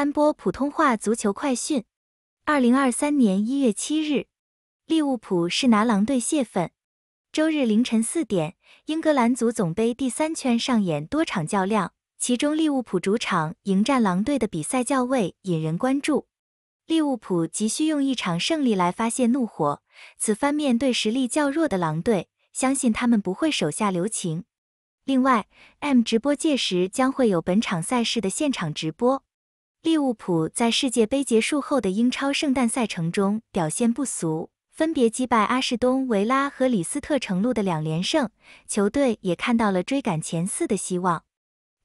三播普通话足球快讯，二零二三年一月七日，利物浦是拿狼队泄愤。周日凌晨四点，英格兰足总杯第三圈上演多场较量，其中利物浦主场迎战狼队的比赛较位引人关注。利物浦急需用一场胜利来发泄怒火，此番面对实力较弱的狼队，相信他们不会手下留情。另外，M 直播届时将会有本场赛事的现场直播。利物浦在世界杯结束后的英超圣诞赛程中表现不俗，分别击败阿士东维拉和李斯特城路的两连胜，球队也看到了追赶前四的希望。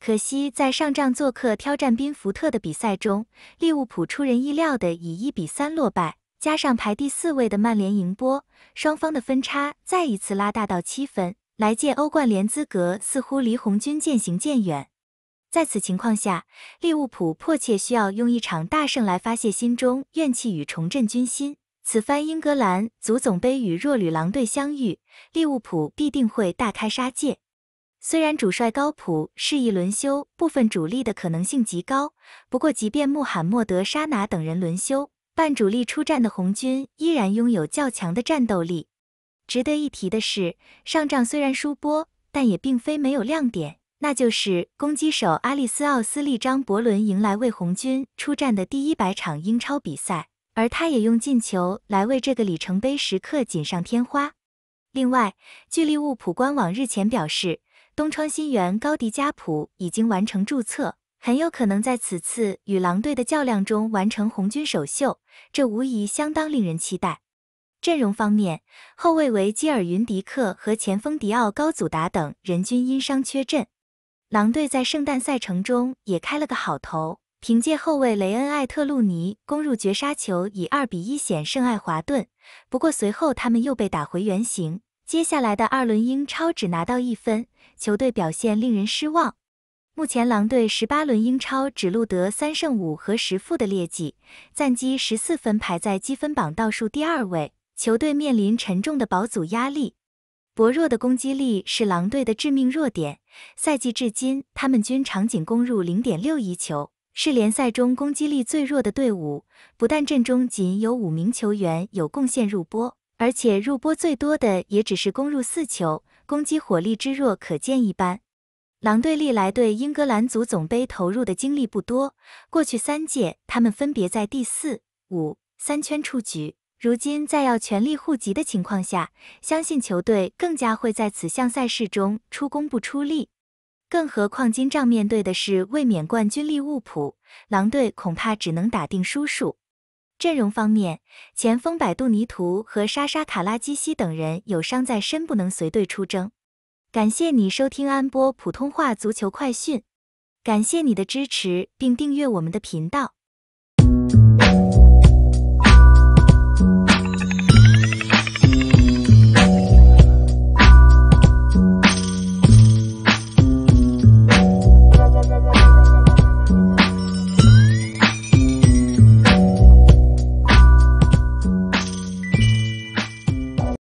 可惜在上仗做客挑战宾福特的比赛中，利物浦出人意料的以一比三落败，加上排第四位的曼联赢波，双方的分差再一次拉大到七分，来届欧冠联资格似乎离红军渐行渐远。在此情况下，利物浦迫切需要用一场大胜来发泄心中怨气与重振军心。此番英格兰足总杯与弱旅狼队相遇，利物浦必定会大开杀戒。虽然主帅高普示意轮休部分主力的可能性极高，不过即便穆罕默德、沙拿等人轮休，半主力出战的红军依然拥有较强的战斗力。值得一提的是，上仗虽然输波，但也并非没有亮点。那就是攻击手阿利斯奥斯利张伯伦迎来为红军出战的第一百场英超比赛，而他也用进球来为这个里程碑时刻锦上添花。另外，据利物浦官网日前表示，东窗新援高迪加普已经完成注册，很有可能在此次与狼队的较量中完成红军首秀，这无疑相当令人期待。阵容方面，后卫为基尔云迪克和前锋迪奥高祖达等人均因伤缺阵。狼队在圣诞赛程中也开了个好头，凭借后卫雷恩·艾特鲁尼攻入绝杀球，以二比一险胜爱华顿。不过随后他们又被打回原形，接下来的二轮英超只拿到一分，球队表现令人失望。目前狼队十八轮英超只录得三胜五和十负的劣迹，暂积十四分，排在积分榜倒数第二位，球队面临沉重的保组压力。薄弱的攻击力是狼队的致命弱点。赛季至今，他们均场仅攻入零点六一球，是联赛中攻击力最弱的队伍。不但阵中仅有五名球员有贡献入波，而且入波最多的也只是攻入四球，攻击火力之弱可见一斑。狼队历来对英格兰足总杯投入的精力不多，过去三届他们分别在第四、五、三圈出局。如今在要全力护级的情况下，相信球队更加会在此项赛事中出工不出力。更何况今仗面对的是卫冕冠军利物浦，狼队恐怕只能打定输数。阵容方面，前锋百度尼图和莎莎卡拉基西等人有伤在身，不能随队出征。感谢你收听安波普通话足球快讯，感谢你的支持并订阅我们的频道。